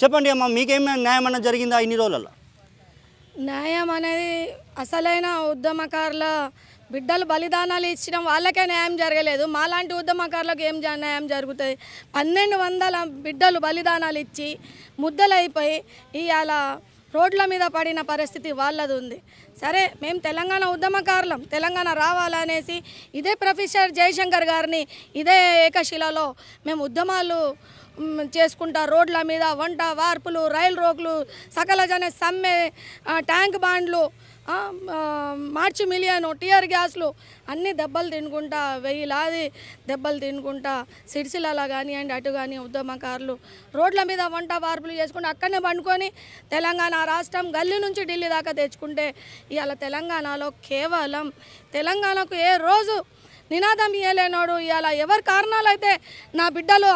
చెప్పండి అమ్మ మీకేమైనా న్యాయం అన్న జరిగిందా ఇన్ని రోజులలో న్యాయం అనేది అసలైన ఉద్యమకారుల బిడ్డలు బలిదానాలు ఇచ్చిన వాళ్ళకే న్యాయం జరగలేదు మాలాంటి ఉద్యమకారులకు ఏం న్యాయం జరుగుతుంది పన్నెండు వందల బిడ్డలు బలిదానాలు ఇచ్చి ముద్దలైపోయి ఇవాళ రోడ్ల మీద పడిన పరిస్థితి వాళ్ళది ఉంది సరే మేము తెలంగాణ ఉద్యమకారులం తెలంగాణ రావాలనేసి ఇదే ప్రొఫెసర్ జయశంకర్ గారిని ఇదే ఏకశిలలో మేము ఉద్యమాలు చేసుకుంటా రోడ్ల మీద వంట వార్పులు రైలు రోకులు సకల జన సమ్మె ట్యాంక్ బాండ్లు మార్చి మిలియను టీఆర్ గ్యాస్లు అన్ని దెబ్బలు తినుకుంటా వెయ్యిలాది దెబ్బలు తినుకుంటా కానీ కానివ్వండి అటు కానీ ఉద్యమకారులు రోడ్ల మీద వంట వార్పులు చేసుకుంటే అక్కడనే పండుకొని తెలంగాణ రాష్ట్రం గల్లీ నుంచి ఢిల్లీ దాకా తెచ్చుకుంటే ఇవాళ తెలంగాణలో కేవలం తెలంగాణకు ఏ రోజు నినాదం ఇయ్యలేనోడు ఇవాళ ఎవరి కారణాలు అయితే నా బిడ్డలు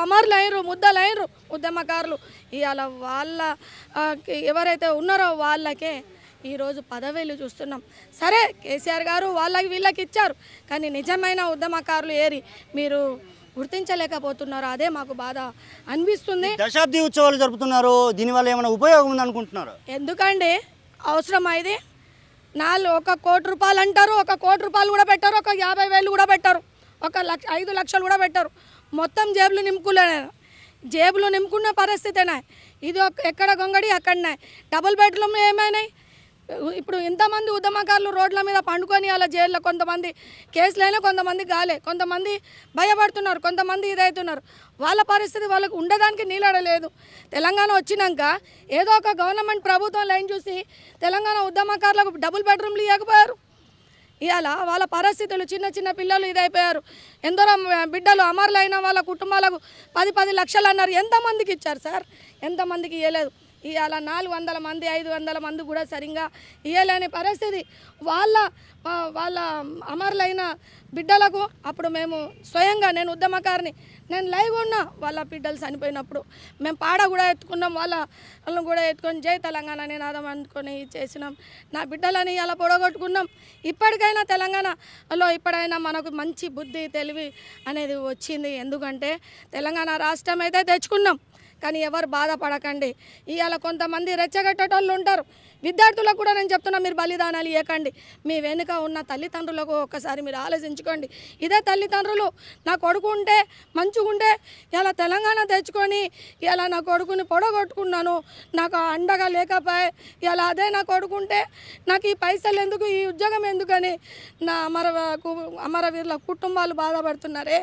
ముద్దలు అయినరు ఉద్యమకారులు ఇవాళ వాళ్ళ ఎవరైతే ఉన్నారో వాళ్ళకే ఈరోజు పదవేలు చూస్తున్నాం సరే కేసీఆర్ గారు వాళ్ళకి వీళ్ళకి ఇచ్చారు కానీ నిజమైన ఉద్యమకారులు ఏరి మీరు గుర్తించలేకపోతున్నారు అదే మాకు బాధ అనిపిస్తుంది దశాబ్ది ఉత్సవాలు జరుపుతున్నారు దీనివల్ల ఏమైనా ఉపయోగం ఉంది అనుకుంటున్నారు ఎందుకండి అవసరం అయితే నాలుగు ఒక కోటి రూపాయలు అంటారు ఒక కోటి రూపాయలు కూడా పెట్టారు ఒక యాభై వేలు కూడా పెట్టారు ఒక లక్ష ఐదు లక్షలు కూడా పెట్టారు మొత్తం జేబులు నింపుకులే జేబులు నింపుకున్న పరిస్థితేనా ఇది ఎక్కడ గొంగడి అక్కడనే డబుల్ బెడ్రూమ్ ఏమైనాయి ఇప్పుడు ఇంతమంది ఉద్యమకారులు రోడ్ల మీద పండుకొని అలా జైల్లో కొంతమంది కేసులైనా కొంతమంది గాలే కొంతమంది భయపడుతున్నారు కొంతమంది ఇదవుతున్నారు వాళ్ళ పరిస్థితి వాళ్ళకు ఉండడానికి నీళ్ళడలేదు తెలంగాణ వచ్చినాక ఏదో ఒక గవర్నమెంట్ ప్రభుత్వం లైన్ చూసి తెలంగాణ ఉద్యమకారులకు డబుల్ బెడ్రూమ్లు ఇవ్వకపోయారు ఇలా వాళ్ళ పరిస్థితులు చిన్న చిన్న పిల్లలు ఇదైపోయారు ఎందరో బిడ్డలు అమరులైన వాళ్ళ కుటుంబాలకు పది పది లక్షలు అన్నారు ఎంతమందికి ఇచ్చారు సార్ ఎంతమందికి ఇవ్వలేదు ఇవాళ నాలుగు వందల మంది ఐదు వందల మంది కూడా సరిగా ఇవ్వలేని పరిస్థితి వాళ్ళ వాళ్ళ అమరులైన బిడ్డలకు అప్పుడు మేము స్వయంగా నేను ఉద్యమకారిని నేను లైవ్ ఉన్నా వాళ్ళ బిడ్డలు చనిపోయినప్పుడు మేము పాడ కూడా ఎత్తుకున్నాం వాళ్ళ వాళ్ళని కూడా ఎత్తుకొని జై తెలంగాణ నినాదం అనుకొని చేసినాం నా బిడ్డలని అలా పొడగొట్టుకున్నాం ఇప్పటికైనా తెలంగాణలో ఇప్పుడైనా మనకు మంచి బుద్ధి తెలివి అనేది వచ్చింది ఎందుకంటే తెలంగాణ రాష్ట్రం అయితే తెచ్చుకున్నాం కానీ ఎవరు బాధపడకండి ఇవాళ కొంతమంది రెచ్చగట్టేటోళ్ళు ఉంటారు విద్యార్థులకు కూడా నేను చెప్తున్నా మీరు బలిదానాలు ఇవ్వకండి మీ వెనుక ఉన్న తల్లిదండ్రులకు ఒక్కసారి మీరు ఆలోచించుకోండి ఇదే తల్లిదండ్రులు నా కొడుకు ఉంటే మంచిగుంటే ఇలా తెలంగాణ తెచ్చుకొని ఇలా నా కొడుకుని పొడగొట్టుకున్నాను నాకు అండగా లేకపోయి ఇలా అదే నా కొడుకుంటే నాకు ఈ పైసలు ఎందుకు ఈ ఉద్యోగం ఎందుకని నా అమర అమరవీరుల కుటుంబాలు బాధపడుతున్నారే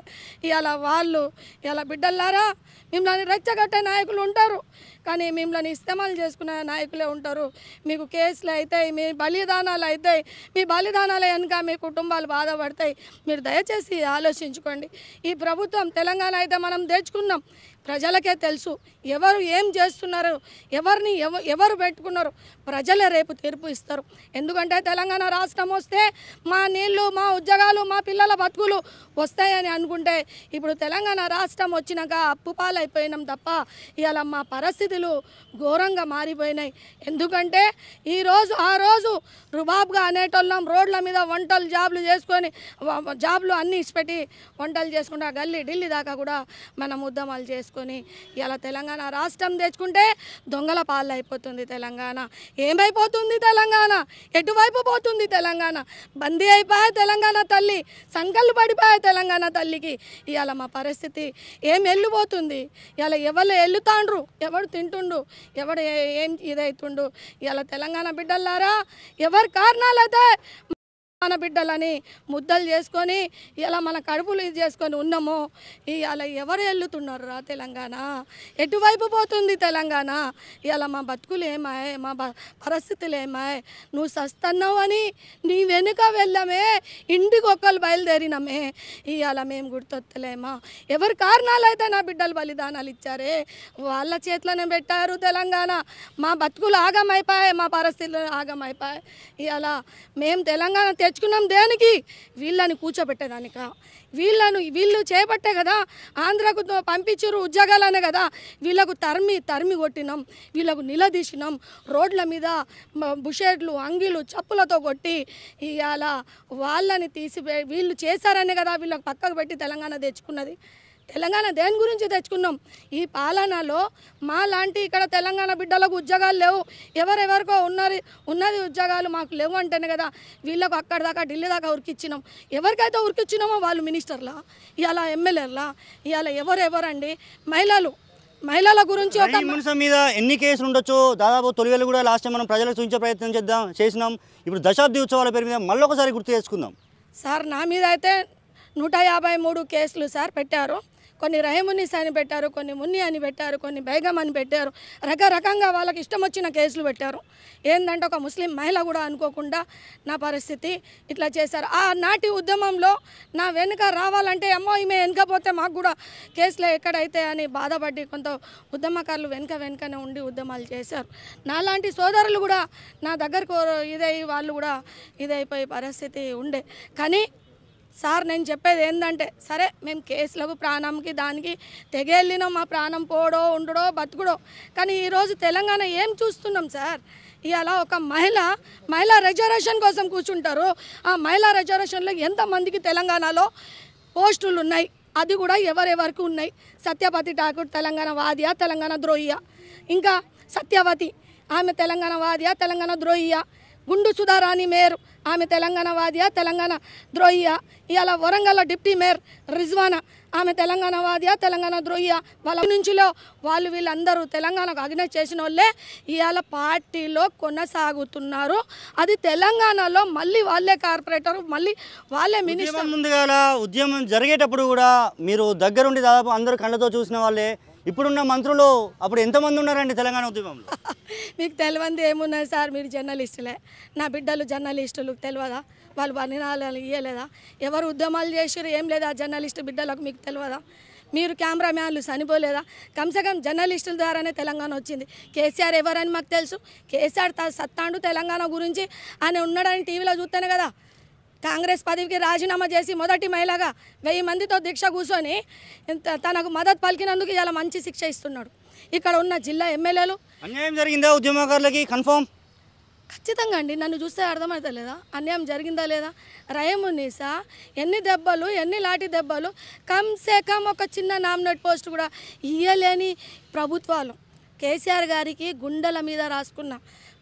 ఇలా వాళ్ళు ఇలా బిడ్డల్లారా మిమ్మల్ని రెచ్చగట్టే నాయకులు ఉంటారు కానీ మిమ్మల్ని ఇస్తమాలు చేసుకునే నాయకులే ఉంటారు మీకు కేసులు అవుతాయి మీ బలిదానాలు అవుతాయి మీ బలిదానాల వెనుక మీ కుటుంబాలు బాధపడతాయి మీరు దయచేసి ఆలోచించుకోండి ఈ ప్రభుత్వం తెలంగాణ అయితే మనం తెచ్చుకున్నాం ప్రజలకే తెలుసు ఎవరు ఏం చేస్తున్నారు ఎవరిని ఎవరు పెట్టుకున్నారు ప్రజలే రేపు తీర్పు ఇస్తారు ఎందుకంటే తెలంగాణ రాష్ట్రం వస్తే మా నీళ్లు మా ఉద్యోగాలు మా పిల్లల బతుకులు వస్తాయని అనుకుంటే ఇప్పుడు తెలంగాణ రాష్ట్రం వచ్చినాక అప్పు పాలైపోయినాం తప్ప ఇవాళ మా పరిస్థితులు ఘోరంగా మారిపోయినాయి ఎందుకంటే ఈరోజు ఆ రోజు రుబాబ్గా అనేటోళ్ళం రోడ్ల మీద వంటలు జాబ్లు చేసుకొని జాబ్లు అన్నీ ఇచ్చిపెట్టి వంటలు చేసుకుంటా గల్లీ ఢిల్లీ దాకా కూడా మనం ఉద్యమాలు చేసుకొని ఇలా తెలంగాణ రాష్ట్రం తెచ్చుకుంటే దొంగల పాలు అయిపోతుంది తెలంగాణ ఏమైపోతుంది తెలంగాణ ఎటువైపు పోతుంది తెలంగాణ బందీ అయిపోయా తెలంగాణ తల్లి సంకల్ పడిపోయా తెలంగాణ తల్లికి ఇవాళ మా పరిస్థితి ఏం వెళ్ళిపోతుంది ఇలా ఎవరు వెళ్ళుతాండ్రు ఎవడు తింటుండు ఎవడు ఏం ఇదవుతుండు ఇలా తెలంగాణ బిడ్డలారా ఎవరి కారణాలు అయితే మన బిడ్డలని ముద్దలు చేసుకొని ఇలా మన కడుపులు ఇది చేసుకొని ఉన్నాము ఇలా ఎవరు రా తెలంగాణ ఎటువైపు పోతుంది తెలంగాణ ఇలా మా బతుకులు ఏమాయ్ మా పరిస్థితులు ఏమాయ్ నువ్వు సస్తన్నావు అని నీ వెనుక వెళ్ళమే ఇంటికి ఒక్కరు బయలుదేరినామే ఇవాళ మేము గుర్తొత్తలేమా ఎవరి కారణాలు అయితే నా బిడ్డలు బలిదానాలు ఇచ్చారే వాళ్ళ చేతిలోనే పెట్టారు తెలంగాణ మా బతుకులు ఆగమైపోయాయి మా పరిస్థితులు ఆగమైపోయాయి ఇలా మేము తెలంగాణ తెచ్చుకున్నాం దేనికి వీళ్ళని కూర్చోబెట్టేదానిక వీళ్ళను వీళ్ళు చేపట్టే కదా ఆంధ్రకు పంపించరు ఉద్యోగాలనే కదా వీళ్ళకు తరిమి తరిమి కొట్టినాం వీళ్ళకు నిలదీసినాం రోడ్ల మీద బుషేట్లు అంగీలు చప్పులతో కొట్టి ఇవాళ వాళ్ళని తీసి వీళ్ళు చేశారనే కదా వీళ్ళకి పక్కకు పెట్టి తెలంగాణ తెచ్చుకున్నది తెలంగాణ దేని గురించి తెచ్చుకున్నాం ఈ పాలనలో మా లాంటి ఇక్కడ తెలంగాణ బిడ్డలకు ఉద్యోగాలు లేవు ఎవరెవరికో ఉన్నది ఉన్నది ఉద్యోగాలు మాకు లేవు అంటేనే కదా వీళ్ళకు అక్కడ దాకా ఢిల్లీ దాకా ఉరికిచ్చినాం ఎవరికైతే ఉరికిచ్చినామో వాళ్ళు మినిస్టర్లా ఇవాళ ఎమ్మెల్యేలా ఇవాళ ఎవరెవరండి మహిళలు మహిళల గురించి ఒక నిమిషం మీద ఎన్ని కేసులు ఉండొచ్చు దాదాపు తొలివేలు కూడా లాస్ట్ టైం మనం ప్రజలకు చూపించే ప్రయత్నం చేద్దాం చేసినాం ఇప్పుడు దశాబ్ది ఉత్సవాల పేరు మీద ఒకసారి గుర్తు చేసుకుందాం సార్ నా మీద అయితే నూట యాభై మూడు కేసులు సార్ పెట్టారు కొన్ని రహమునిస్ అని పెట్టారు కొన్ని మున్ని అని పెట్టారు కొన్ని బేగం అని పెట్టారు రకరకంగా వాళ్ళకి ఇష్టం వచ్చిన కేసులు పెట్టారు ఏంటంటే ఒక ముస్లిం మహిళ కూడా అనుకోకుండా నా పరిస్థితి ఇట్లా చేశారు ఆ నాటి ఉద్యమంలో నా వెనుక రావాలంటే అమ్మో ఈమె వెనకపోతే మాకు కూడా కేసులు ఎక్కడైతే అని బాధపడి కొంత ఉద్యమకారులు వెనుక వెనుకనే ఉండి ఉద్యమాలు చేశారు నాలాంటి సోదరులు కూడా నా దగ్గరకు ఇదై వాళ్ళు కూడా ఇదైపోయే పరిస్థితి ఉండే కానీ సార్ నేను చెప్పేది ఏంటంటే సరే మేము కేసులకు ప్రాణంకి దానికి తెగెళ్ళినా మా ప్రాణం పోడో ఉండడో బతుకుడో కానీ ఈరోజు తెలంగాణ ఏం చూస్తున్నాం సార్ ఇవాళ ఒక మహిళ మహిళా రిజర్వేషన్ కోసం కూర్చుంటారు ఆ మహిళా రిజర్వేషన్లో ఎంతమందికి తెలంగాణలో పోస్టులు ఉన్నాయి అది కూడా ఎవరెవరికి ఉన్నాయి సత్యపతి ఠాకూర్ తెలంగాణ వాదియా తెలంగాణ ద్రోహియా ఇంకా సత్యవతి ఆమె తెలంగాణ వాదియా తెలంగాణ ద్రోహియా గుండు సుధారాణి మేయర్ ఆమె తెలంగాణ వాదియా తెలంగాణ ద్రోహియా ఇవాళ వరంగల్ డిప్టీ మేయర్ రిజ్వానా ఆమె తెలంగాణ వాదియా తెలంగాణ ద్రోహియా వాళ్ళ నుంచిలో వాళ్ళు వీళ్ళందరూ తెలంగాణకు అగ్న చేసిన వాళ్ళే ఇవాళ పార్టీలో కొనసాగుతున్నారు అది తెలంగాణలో మళ్ళీ వాళ్ళే కార్పొరేటర్ మళ్ళీ వాళ్ళే మినిస్టర్ ముందుగా ఉద్యమం జరిగేటప్పుడు కూడా మీరు దగ్గరుండి దాదాపు అందరూ కళ్ళతో చూసిన వాళ్ళే ఇప్పుడున్న మంత్రులు అప్పుడు ఎంతమంది ఉన్నారండి తెలంగాణ ఉద్యమంలో మీకు తెలియంది ఏమున్నది సార్ మీరు జర్నలిస్టులే నా బిడ్డలు జర్నలిస్టులు తెలియదా వాళ్ళు పనినాలని ఇవ్వలేదా ఎవరు ఉద్యమాలు చేసారు ఏం లేదా జర్నలిస్టు బిడ్డలకు మీకు తెలియదా మీరు కెమెరామ్యాన్లు చనిపోలేదా కమ్సకం జర్నలిస్టుల ద్వారానే తెలంగాణ వచ్చింది కేసీఆర్ ఎవరని మాకు తెలుసు కేసీఆర్ సత్తాండు తెలంగాణ గురించి ఆయన ఉన్నాడని టీవీలో చూస్తాను కదా కాంగ్రెస్ పదవికి రాజీనామా చేసి మొదటి మహిళగా వెయ్యి మందితో దీక్ష కూర్చొని తనకు మద్దతు పలికినందుకు ఇలా మంచి శిక్ష ఇస్తున్నాడు ఇక్కడ ఉన్న జిల్లా ఎమ్మెల్యేలు అన్యాయం జరిగిందా ఉద్యమకారులకి కన్ఫర్మ్ ఖచ్చితంగా అండి నన్ను చూస్తే అర్థమవుతా లేదా అన్యాయం జరిగిందా లేదా రయమునీసా ఎన్ని దెబ్బలు ఎన్ని లాటి దెబ్బలు కమ్సే కమ్ ఒక చిన్న నామినేట్ పోస్ట్ కూడా ఇయ్యలేని ప్రభుత్వాలు కేసీఆర్ గారికి గుండెల మీద రాసుకున్న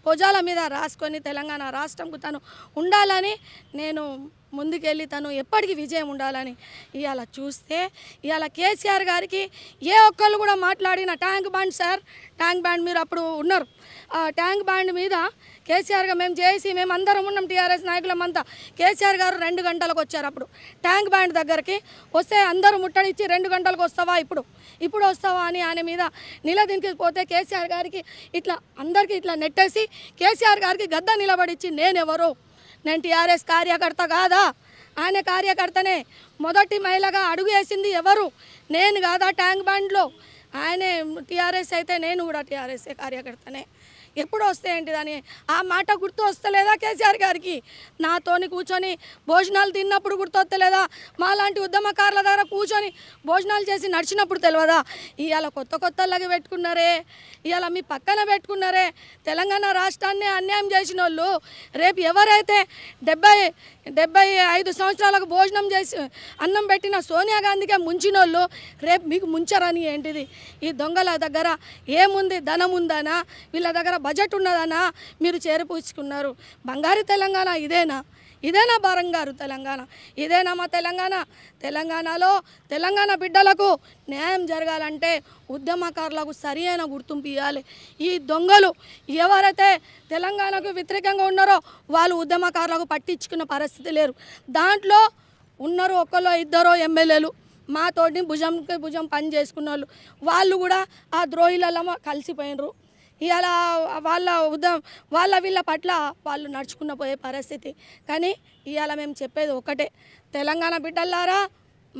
భుజాల మీద రాసుకొని తెలంగాణ రాష్ట్రంకు తను ఉండాలని నేను ముందుకెళ్ళి తను ఎప్పటికీ విజయం ఉండాలని ఇవాళ చూస్తే ఇవాళ కేసీఆర్ గారికి ఏ ఒక్కళ్ళు కూడా మాట్లాడిన Tank Bund sir Tank Bund మీరు అప్పుడు ఉన్నారు ట్యాంక్ బ్యాండ్ మీద కేసీఆర్గా మేము చేసి మేము అందరం ఉన్నాం టీఆర్ఎస్ నాయకులమంతా కేసీఆర్ గారు రెండు గంటలకు వచ్చారు అప్పుడు ట్యాంక్ బ్యాండ్ దగ్గరికి వస్తే అందరూ ముట్టడిచ్చి రెండు గంటలకు వస్తావా ఇప్పుడు ఇప్పుడు వస్తావా అని ఆయన మీద నిలదీనికి పోతే కేసీఆర్ గారికి ఇట్లా అందరికీ ఇట్లా నెట్టేసి కేసీఆర్ గారికి గద్ద నిలబడిచ్చి నేనెవరు నేను టీఆర్ఎస్ కార్యకర్త కాదా ఆయన కార్యకర్తనే మొదటి మహిళగా అడుగు వేసింది ఎవరు నేను కాదా ట్యాంక్ బ్యాండ్లో ఆయనే టీఆర్ఎస్ అయితే నేను కూడా టీఆర్ఎస్ కార్యకర్తనే ఎప్పుడు దాని ఆ మాట గుర్తు వస్తలేదా కేసీఆర్ గారికి నాతోని కూర్చొని భోజనాలు తిన్నప్పుడు గుర్తు వస్తలేదా మాలాంటి ఉద్యమకారుల దగ్గర కూర్చొని భోజనాలు చేసి నడిచినప్పుడు తెలియదా ఇవాళ కొత్త కొత్తలాగా పెట్టుకున్నారే ఇవాళ మీ పక్కన పెట్టుకున్నారే తెలంగాణ రాష్ట్రాన్ని అన్యాయం చేసిన వాళ్ళు రేపు ఎవరైతే డెబ్బై డెబ్బై ఐదు సంవత్సరాలకు భోజనం చేసి అన్నం పెట్టిన సోనియా గాంధీకే ముంచిన వాళ్ళు రేపు మీకు ముంచరని ఏంటిది ఈ దొంగల దగ్గర ఏముంది ధనం ఉందనా వీళ్ళ దగ్గర బడ్జెట్ ఉన్నదనా మీరు చేరిపూచుకున్నారు బంగారు తెలంగాణ ఇదేనా ఇదేనా బారంగారు తెలంగాణ ఇదేనా మా తెలంగాణ తెలంగాణలో తెలంగాణ బిడ్డలకు న్యాయం జరగాలంటే ఉద్యమకారులకు సరి అయిన గుర్తింపు ఇవ్వాలి ఈ దొంగలు ఎవరైతే తెలంగాణకు వ్యతిరేకంగా ఉన్నారో వాళ్ళు ఉద్యమకారులకు పట్టించుకున్న పరిస్థితి లేరు దాంట్లో ఉన్నారు ఒక్కరో ఇద్దరో ఎమ్మెల్యేలు మాతోటి భుజంకి భుజం పని చేసుకున్న వాళ్ళు వాళ్ళు కూడా ఆ ద్రోహిలలో కలిసిపోయినరు ఇవాళ వాళ్ళ ఉదయం వాళ్ళ వీళ్ళ పట్ల వాళ్ళు నడుచుకున్న పోయే పరిస్థితి కానీ ఇవాళ మేము చెప్పేది ఒకటే తెలంగాణ బిడ్డల్లారా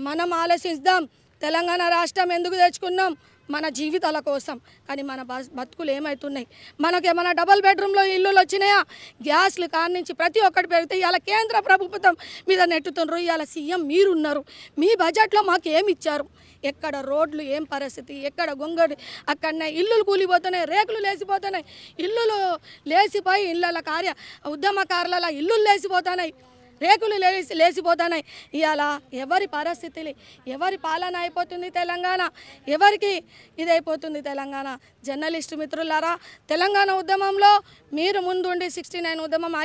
మనం ఆలోచిస్తాం తెలంగాణ రాష్ట్రం ఎందుకు తెచ్చుకున్నాం మన జీవితాల కోసం కానీ మన బతుకులు ఏమవుతున్నాయి మనకు ఏమైనా డబల్ బెడ్రూమ్లో ఇల్లులు వచ్చినాయా గ్యాస్లు కాడ నుంచి ప్రతి ఒక్కటి పెరిగితే ఇవాళ కేంద్ర ప్రభుత్వం మీద నెట్టుతున్నారు ఇవాళ సీఎం మీరున్నారు మీ బడ్జెట్లో మాకు ఏమి ఇచ్చారు ఎక్కడ రోడ్లు ఏం పరిస్థితి ఎక్కడ గొంగడి అక్కడనే ఇల్లులు కూలిపోతున్నాయి రేకులు లేచిపోతున్నాయి ఇల్లులు లేచిపోయి ఇళ్ళ కార్య ఉద్యమకారుల ఇల్లులు లేచిపోతున్నాయి రేకులు లేసి లేచిపోతున్నాయి ఇవాళ ఎవరి పరిస్థితులు ఎవరి పాలన అయిపోతుంది తెలంగాణ ఎవరికి ఇదైపోతుంది తెలంగాణ జర్నలిస్టు మిత్రులారా తెలంగాణ ఉద్యమంలో మీరు ముందుండి సిక్స్టీ నైన్ ఉద్యమం